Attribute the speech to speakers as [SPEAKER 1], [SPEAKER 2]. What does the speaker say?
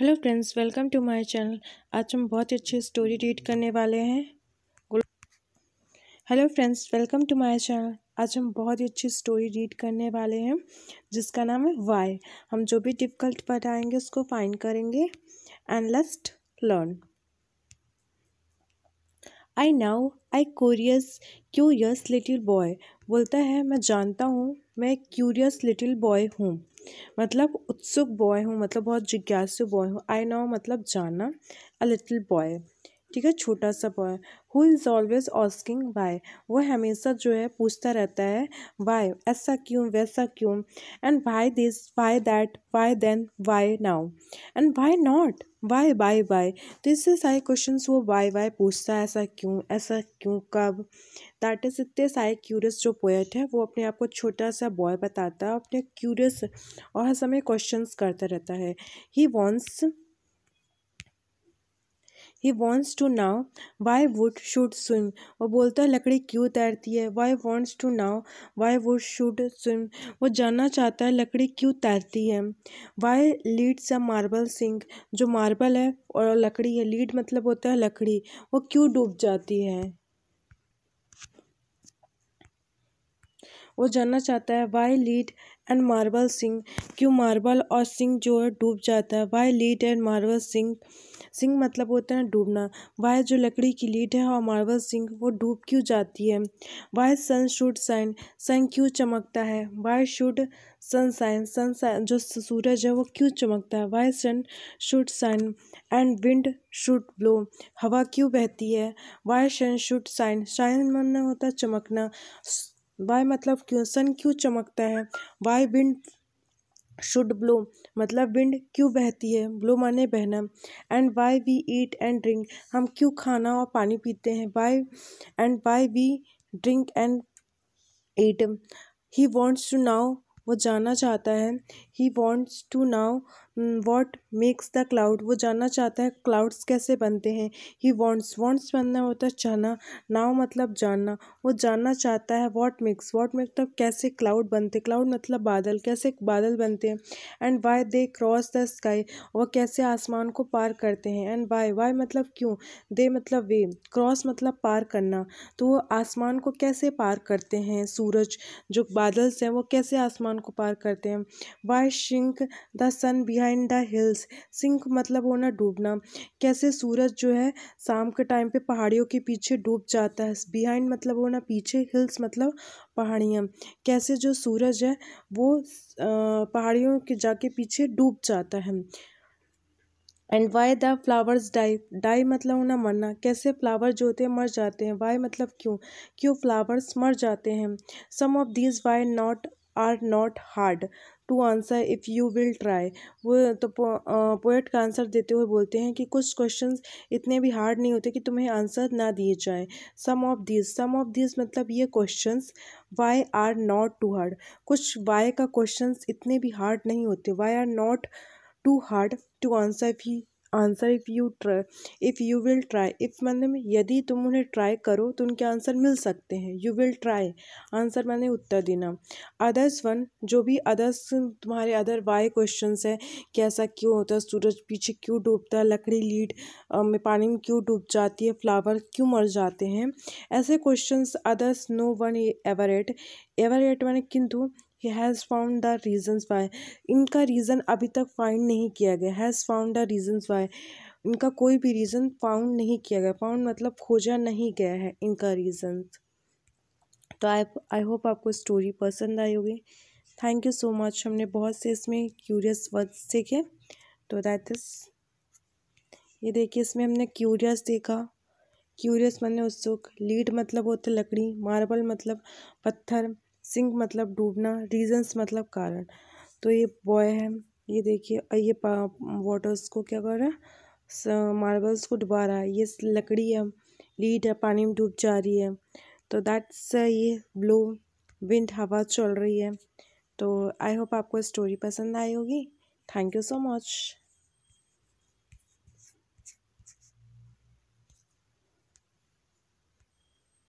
[SPEAKER 1] hello friends welcome to my channel आज हम बहुत ही अच्छी स्टोरी रीड करने वाले हैं hello friends welcome to my channel आज हम बहुत ही अच्छी स्टोरी रीड करने वाले हैं जिसका नाम है वाई हम जो भी डिफ़िकल्ट आएंगे उसको फाइंड करेंगे and last learn I now I curious curious little boy बोलता है मैं जानता हूँ मैं क्यूरियस लिटिल बॉय हूँ मतलब उत्सुक बॉय हूँ मतलब बहुत जिज्ञासु बॉय हूँ आई नो मतलब जानना अ लिटिल बॉय ठीक है छोटा सा boy who is always asking why वह हमेशा जो है पूछता रहता है वाई ऐसा क्यों वैसा क्यों and why this why that why then why now and why not why bye bye तो इससे सारे क्वेश्चन वो वाई वाई पूछता है ऐसा क्यों ऐसा क्यों कब दैट इज़ इतने सारे क्यूरियस जो पोएट है वो अपने आप को छोटा सा बॉय बताता है अपने क्यूरियस और हर समय क्वेश्चंस करता रहता है he wants he wants to know why wood should swim वो बोलता है लकड़ी क्यों तैरती है why wants to know why wood should swim वो जानना चाहता है लकड़ी क्यों तैरती है why leads a marble sink जो मार्बल है और लकड़ी है लीड मतलब होता है लकड़ी वो क्यों डूब जाती है वो जानना चाहता है why lead and marble sink क्यों मार्बल और सिंह जो है डूब जाता है why lead and marble sink sink मतलब होता है डूबना वह जो लकड़ी की लीड है और मार्बल सिंह वो डूब क्यों जाती है why sun should shine sun क्यों चमकता है why should sun shine sun जो सूरज है वो क्यों चमकता है why sun should shine and wind should blow हवा क्यों बहती है why sun should shine shine मानना होता है चमकना वाई मतलब क्यों सन क्यों चमकता है वाई विंड शुड ब्लो मतलब विंड क्यों बहती है ब्लो माने बहना and why we eat and drink हम क्यों खाना और पानी पीते हैं why and why we drink and eat he wants to know वो जाना चाहता है he wants to know what makes the cloud वो जानना चाहता है क्लाउड्स कैसे बनते हैं ही वॉन्ट्स वॉन्ट्स बनना होता है चाहना नाव मतलब जानना वो जानना चाहता है वॉट मेक्स वॉट मतलब कैसे क्लाउड बनते क्लाउड मतलब बादल कैसे बादल बनते हैं and why they cross the sky वो कैसे आसमान को पार करते हैं एंड वाई वाई मतलब क्यों दे मतलब वे क्रॉस मतलब पार करना तो वो आसमान को कैसे पार करते हैं सूरज जो बादल्स हैं वो कैसे आसमान को पार करते हैं वाई शिंक द सन बिहार बिहाइंड द हिल्स सिंक मतलब होना डूबना कैसे सूरज जो है शाम के टाइम पे पहाड़ियों के पीछे डूब जाता है बिहाइंड मतलब होना पीछे हिल्स मतलब पहाड़ियाँ कैसे जो सूरज है वो पहाड़ियों के जाके पीछे डूब जाता है and why the flowers die die मतलब होना मरना कैसे फ्लावर जो होते हैं मर जाते हैं वाई मतलब क्यों क्यों फ्लावर्स मर जाते हैं some of these why not are not hard to answer if you will try वो तो पोएट का आंसर देते हुए बोलते हैं कि कुछ क्वेश्चन इतने भी हार्ड नहीं होते कि तुम्हें आंसर ना दिए जाए some of this some of this मतलब ये question why are not too hard कुछ वाई का क्वेश्चन इतने भी हार्ड नहीं होते why are not too hard to answer if answer if you try if you will try if मतलब यदि तुम उन्हें ट्राई करो तो उनके आंसर मिल सकते हैं यू विल ट्राई आंसर मैंने उत्तर देना अदर्स वन जो भी अदर्स तुम्हारे अदर वाई क्वेश्चन है कि ऐसा क्यों होता है सूरज पीछे क्यों डूबता है लकड़ी लीड में पानी में क्यों डूब जाती है फ्लावर क्यों मर जाते हैं ऐसे question others no one ever yet ever yet मैंने किंतु has found the reasons why इनका रीज़न अभी तक फाइंड नहीं किया गया has found the reasons why इनका कोई भी रीज़न फाउंड नहीं किया गया फाउंड मतलब खोजा नहीं गया है इनका रीजन्स तो आई आई होप आपको स्टोरी पसंद आई होगी थैंक यू सो मच हमने बहुत से इसमें क्यूरियस वर्ड्स देखे तो दैट इज़ ये देखिए इसमें हमने क्यूरियस देखा क्यूरियस मैंने उत्सुक लीड मतलब होते लकड़ी मार्बल मतलब पत्थर सिंक मतलब डूबना रीजंस मतलब कारण तो ये बॉय है ये देखिए और ये वाटर्स को क्या कर रहा है मार्बल्स को डुबा रहा है ये लकड़ी है लीड है पानी में डूब जा रही है तो दैट्स ये ब्लो विंड हवा चल रही है तो आई होप आपको स्टोरी पसंद आई होगी थैंक यू सो मच